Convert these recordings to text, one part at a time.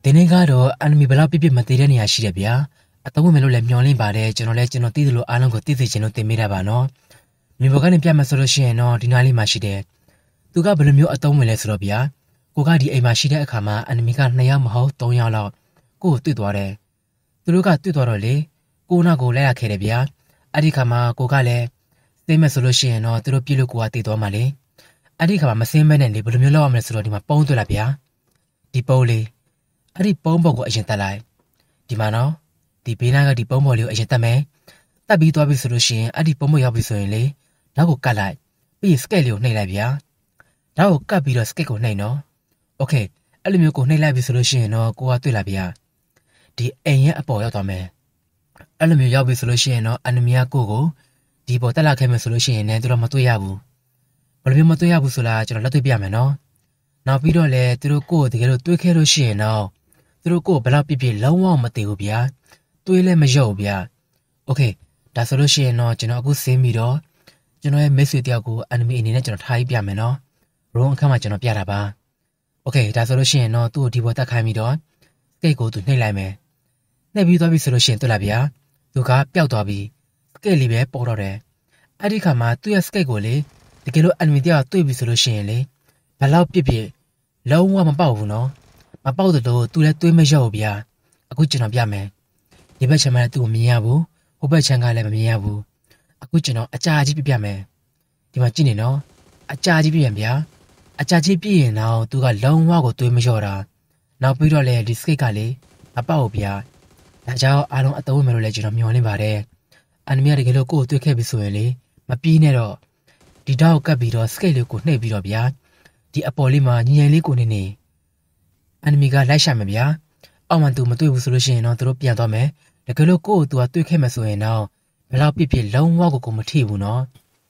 ။ဒီနေ့ကတော့ enemy ဘလောက်ပြပြမသေးတဲ့နေရာရှိတယ်ဗျာ။အသုံးဝင်မယ်လို့လည်းမျှော်လင့်ပါတယ်ကျွန်တော်လည်းကျွန်တော်သိသလိုအားလုံးကိုသိသိချင်လို့တင်ပေးတာပါနော်။မြေပေါ်ကနေပြတ်မယ်ဆိုလို့ရှိရင်တော့ဒီနားလေးမှာရှိတယ်။သူကဘယ်လိုမျိုးအသုံးဝင်လဲဆိုတော့ဗျာ။ကိုကဒီအိမ်မှာရှိတဲ့အခါမှာ enemy က2ယောက်မဟုတ်3ယောက်လောက်ကိုကိုတွေ့သွားတယ်။သူတို့ကတွေ့သွားတော့လေကိုနာကိုလိုက်ရခဲ့တယ်ဗျာ။အဲ့ဒီခါမှာကိုကလည်းသိမဲ့ဆိုလို့ရှိရင်တော့သူတို့ပြစ်လို့ကိုကတည်သွားမှလေ။အဲ့ဒီခါမှာမစင်းမဲနဲ့လေဘယ်လိုမျိုးလောက်ရမလဲဆိုတော့ဒီမှာပုံးတွေ့လာဗျာ။ဒီပုံးလေးအဲ့ဒီပုံးပေါ်ကိုအရင်တက်လိုက်ဒီမှာနော်ဒီဘေးနားကဒီပုံးပေါ်လေးကိုအရင်တက်မယ်တက်ပြီးသွားပြီဆိုလို့ရှိရင်အဲ့ဒီပုံးပေါ်ရောက်ပြီဆိုရင်လေဓာတ်ကိုကတ်လိုက်ပြီးစကက်လေးကိုနှိပ်လိုက်ဗျာဓာတ်ကိုကတ်ပြီးတော့စကက်ကိုနှိပ်နော်โอเคအဲ့လိုမျိုးကိုနှိပ်လိုက်ပြီဆိုလို့ရှိရင်တော့ကိုကတွေ့လာဗျာဒီအိမ်ရဲ့အပေါ်ရောက်သွားမယ်အဲ့လိုမျိုးရောက်ပြီဆိုလို့ရှိရင်တော့အနမီယာကိုကိုဒီပေါ်တက်လာခဲ့မယ်ဆိုလို့ရှိရင်လည်းသူတို့မတွေ့ရဘူးဘယ်လိုမျိုးမတွေ့ရဘူးဆိုလားကျွန်တော်လက်တွေ့ပြမယ်နော်နောက်ပြီးတော့လည်းသူတို့ကိုတကယ်လို့တွေ့ခဲ့လို့ရှိရင်တော့သူတို့ကိုဘယ်လောက်ပြစ်ပြစ်လုံးဝမသိဘူးဗျာတွေးလည်းမရုပ်ဗျာโอเคဒါဆိုလို့ရှိရင်တော့ကျွန်တော်အခုဆင်းပြီးတော့ကျွန်တော်ရဲ့ message တယောက်ကို enemy အနေနဲ့ကျွန်တော်ထားပြီးပြမယ်နော် room အခန်းမှာကျွန်တော်ပြတာပါโอเคဒါဆိုလို့ရှိရင်တော့သူ့ကိုဒီပေါ်တက်ခိုင်းပြီးတော့ skate ကိုသူနှိပ်လိုက်မယ်နှိပ်ပြီးသွားပြီဆိုလို့ရှိရင်တွေ့လားဗျာသူကပျောက်သွားပြီး skate လေးပဲပေါ်တော့တယ်အဲ့ဒီခါမှာသူ့ရဲ့ skate ကိုလေတကယ်လို့ enemy တယောက်တွေ့ပြီဆိုလို့ရှိရင်လေဘယ်လောက်ပြစ်ပြစ်လုံးဝမပေါက်ဘူးနော်မပေါက်တော့သူလည်းသွေးမလျော့ဘူးဗျာအခုကျွန်တော်ပြမယ်ဒီဘက်ချမ်းကလည်းသူ့ကိုမြင်ရဘူးဟိုဘက်ချမ်းကလည်းမမြင်ရဘူးအခုကျွန်တော်အကြာကြီးပြပြမယ်ဒီမှာကြည့်နေနော်အကြာကြီးပြပြန်ဗျာအကြာကြီးပြရင်တော့သူကလုံးဝကိုသွေးမလျော့တာနောက်ပြီးတော့လည်းဒီစကိတ်ကလေမပေါက်ဘူးဗျာဒါကြောင့်အားလုံးအသုံးဝင်မယ်လို့လည်းကျွန်တော်မျှော်လင့်ပါတယ်အန်မီကတကယ်လို့ကိုယ်ကိုသွေးခဲ့ပြီဆိုရင်လေမပြီးနဲ့တော့ဒီတောက်ကပ်ပြီးတော့စကိတ်လေးကိုနှိပ်ပြီးတော့ဗျာဒီအပေါ်လေးမှာညီရင်လေးကိုနေနေအန်မီကလိုက်ရှာမယ်ဗျာအောင်မှသူမတွေ့ဘူးဆိုလို့ရှိရင်တော့သူတို့ပြန်သွားမယ်တကယ်လို့ကိုယ့်ကိုသူကတွေ့ခဲ့မယ်ဆိုရင်တော့ဘလောက်ပြစ်ပြစ်လုံးဝကိုကိုမထိဘူးနော်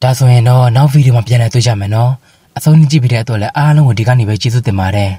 ဒါဆိုရင်တော့နောက်ဗီဒီယိုမှာပြန်လာတွေ့ကြမယ်နော်အဆုံးကြည့်ပြီးတဲ့အတွက်လည်းအားလုံးကိုဒီကနေ့ပဲကျေးဇူးတင်ပါတယ်